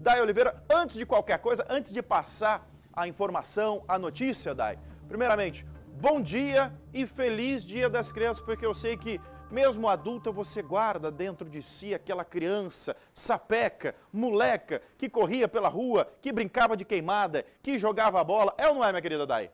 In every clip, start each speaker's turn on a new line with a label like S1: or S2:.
S1: Dai Oliveira, antes de qualquer coisa, antes de passar a informação, a notícia, Dai, primeiramente, bom dia e feliz Dia das Crianças, porque eu sei que mesmo adulta você guarda dentro de si aquela criança sapeca, moleca, que corria pela rua, que brincava de queimada, que jogava bola. É ou não é, minha querida Dai?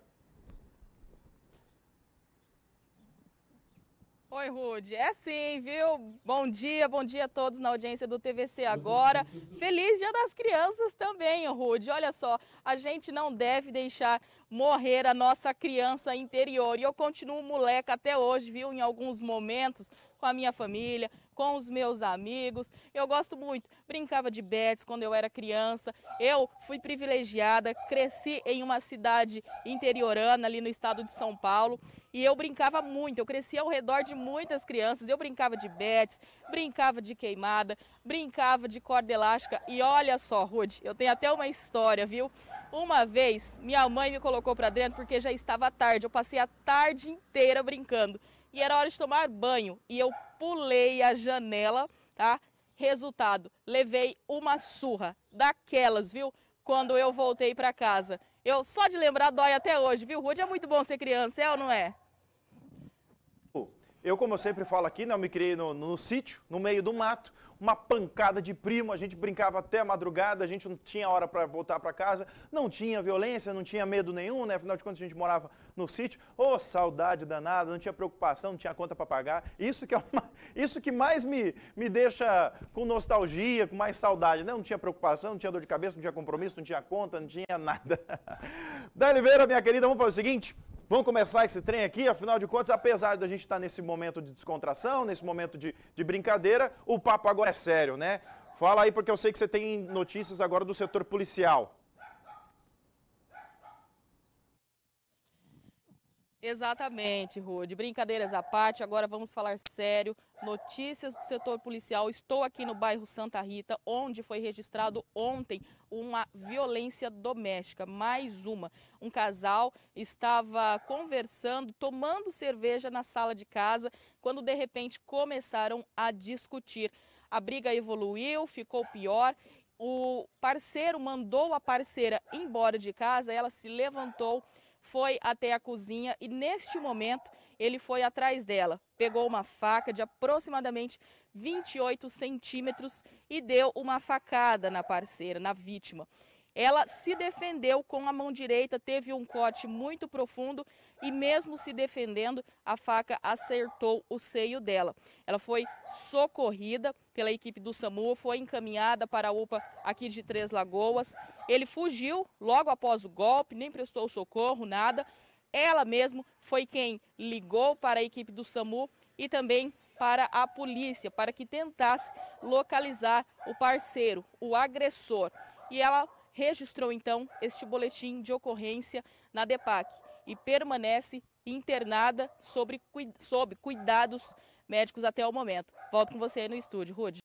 S2: Oi, Rude. É sim, viu? Bom dia, bom dia a todos na audiência do TVC agora. Feliz Dia das Crianças também, Rude. Olha só, a gente não deve deixar morrer a nossa criança interior. E eu continuo moleca até hoje, viu? Em alguns momentos, com a minha família, com os meus amigos. Eu gosto muito. Brincava de bets quando eu era criança. Eu fui privilegiada, cresci em uma cidade interiorana ali no estado de São Paulo e eu brincava muito. Eu cresci ao redor de muitas crianças. Eu brincava de bets, brincava de queimada, brincava de corda elástica e olha só, Rude, eu tenho até uma história, viu? Uma vez, minha mãe me colocou para dentro porque já estava tarde. Eu passei a tarde inteira brincando e era hora de tomar banho. E eu pulei a janela, tá? Resultado, levei uma surra daquelas, viu? Quando eu voltei para casa. Eu só de lembrar dói até hoje, viu? Rude é muito bom ser criança, é ou não é?
S1: Eu, como eu sempre falo aqui, né, eu me criei no, no, no sítio, no meio do mato, uma pancada de primo, a gente brincava até a madrugada, a gente não tinha hora para voltar para casa, não tinha violência, não tinha medo nenhum, né? Afinal de contas, a gente morava no sítio. Ô, oh, saudade danada, não tinha preocupação, não tinha conta para pagar. Isso que, é uma, isso que mais me, me deixa com nostalgia, com mais saudade, né? Não tinha preocupação, não tinha dor de cabeça, não tinha compromisso, não tinha conta, não tinha nada. da Oliveira, minha querida, vamos fazer o seguinte. Vamos começar esse trem aqui, afinal de contas, apesar da gente estar tá nesse momento de descontração, nesse momento de, de brincadeira, o papo agora é sério, né? Fala aí, porque eu sei que você tem notícias agora do setor policial.
S2: Exatamente, Rude. Brincadeiras à parte, agora vamos falar sério. Notícias do setor policial. Estou aqui no bairro Santa Rita, onde foi registrado ontem uma violência doméstica. Mais uma. Um casal estava conversando, tomando cerveja na sala de casa, quando de repente começaram a discutir. A briga evoluiu, ficou pior o parceiro mandou a parceira embora de casa, ela se levantou foi até a cozinha e neste momento ele foi atrás dela. Pegou uma faca de aproximadamente 28 centímetros e deu uma facada na parceira, na vítima. Ela se defendeu com a mão direita, teve um corte muito profundo e, mesmo se defendendo, a faca acertou o seio dela. Ela foi socorrida pela equipe do SAMU, foi encaminhada para a UPA aqui de Três Lagoas. Ele fugiu logo após o golpe, nem prestou socorro, nada. Ela mesmo foi quem ligou para a equipe do SAMU e também para a polícia, para que tentasse localizar o parceiro, o agressor. E ela registrou então este boletim de ocorrência na DEPAC e permanece internada sobre, sob cuidados médicos até o momento. Volto com você aí no estúdio, Rude.